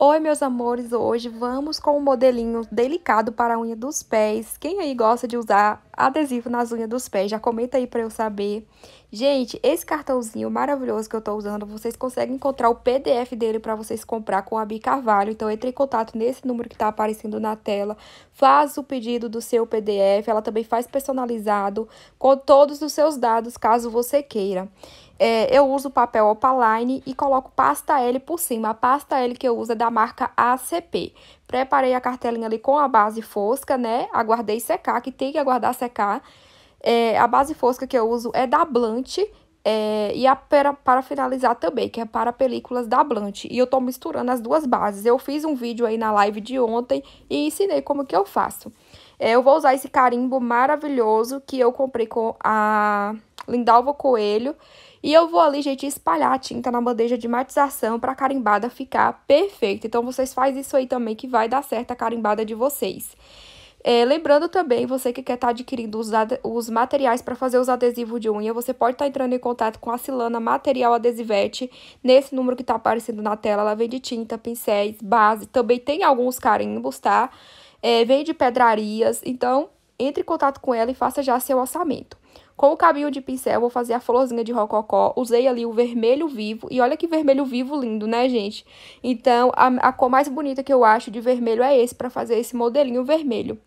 Oi, meus amores, hoje vamos com um modelinho delicado para a unha dos pés. Quem aí gosta de usar adesivo nas unhas dos pés, já comenta aí para eu saber. Gente, esse cartãozinho maravilhoso que eu tô usando, vocês conseguem encontrar o PDF dele para vocês comprar com a Bicarvalho. Então, entre em contato nesse número que tá aparecendo na tela, faz o pedido do seu PDF, ela também faz personalizado com todos os seus dados, caso você queira. É, eu uso papel opaline e coloco pasta L por cima. A pasta L que eu uso é da marca ACP. Preparei a cartelinha ali com a base fosca, né? Aguardei secar, que tem que aguardar secar. É, a base fosca que eu uso é da Blunt. É, e a para, para finalizar também, que é para películas da Blunt. E eu tô misturando as duas bases. Eu fiz um vídeo aí na live de ontem e ensinei como que eu faço. É, eu vou usar esse carimbo maravilhoso que eu comprei com a Lindalva Coelho. E eu vou ali, gente, espalhar a tinta na bandeja de matização para a carimbada ficar perfeita. Então, vocês fazem isso aí também que vai dar certo a carimbada de vocês. É, lembrando também, você que quer estar tá adquirindo os, os materiais para fazer os adesivos de unha, você pode estar tá entrando em contato com a Silana Material Adesivete, nesse número que está aparecendo na tela. Ela vende tinta, pincéis, base, também tem alguns carimbos, tá? É, vende pedrarias, então entre em contato com ela e faça já seu orçamento. Com o cabinho de pincel, vou fazer a florzinha de rococó. Usei ali o vermelho vivo. E olha que vermelho vivo lindo, né, gente? Então, a, a cor mais bonita que eu acho de vermelho é esse, para fazer esse modelinho vermelho.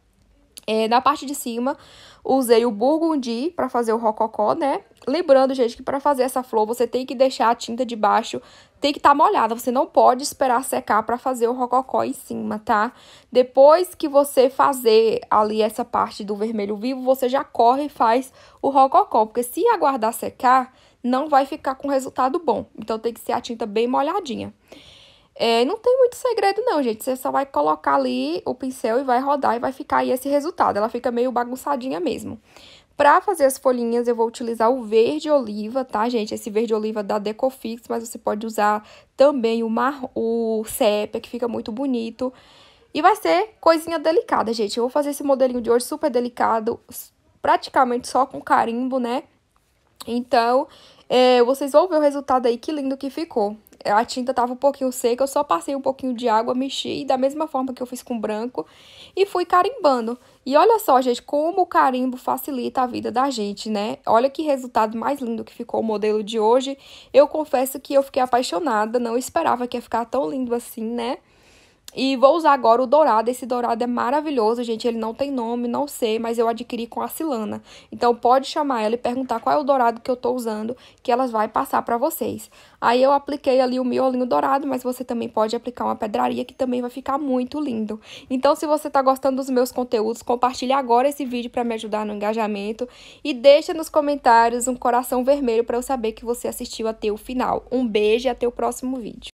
É, na parte de cima, usei o burgundi para fazer o rococó, né? Lembrando, gente, que para fazer essa flor, você tem que deixar a tinta de baixo, tem que estar tá molhada. Você não pode esperar secar para fazer o rococó em cima, tá? Depois que você fazer ali essa parte do vermelho vivo, você já corre e faz o rococó. Porque se aguardar secar, não vai ficar com resultado bom. Então, tem que ser a tinta bem molhadinha. É, não tem muito segredo, não, gente. Você só vai colocar ali o pincel e vai rodar e vai ficar aí esse resultado. Ela fica meio bagunçadinha mesmo. Pra fazer as folhinhas, eu vou utilizar o verde oliva, tá, gente? Esse verde oliva da Decofix, mas você pode usar também o, mar... o sépia, que fica muito bonito. E vai ser coisinha delicada, gente. Eu vou fazer esse modelinho de hoje super delicado, praticamente só com carimbo, né? Então, é, vocês vão ver o resultado aí, que lindo que ficou a tinta tava um pouquinho seca, eu só passei um pouquinho de água, mexi da mesma forma que eu fiz com branco e fui carimbando. E olha só, gente, como o carimbo facilita a vida da gente, né? Olha que resultado mais lindo que ficou o modelo de hoje. Eu confesso que eu fiquei apaixonada, não esperava que ia ficar tão lindo assim, né? E vou usar agora o dourado. Esse dourado é maravilhoso, gente. Ele não tem nome, não sei, mas eu adquiri com a Silana. Então, pode chamar ela e perguntar qual é o dourado que eu tô usando, que elas vai passar pra vocês. Aí, eu apliquei ali o miolinho dourado, mas você também pode aplicar uma pedraria, que também vai ficar muito lindo. Então, se você tá gostando dos meus conteúdos, compartilhe agora esse vídeo pra me ajudar no engajamento. E deixa nos comentários um coração vermelho pra eu saber que você assistiu até o final. Um beijo e até o próximo vídeo.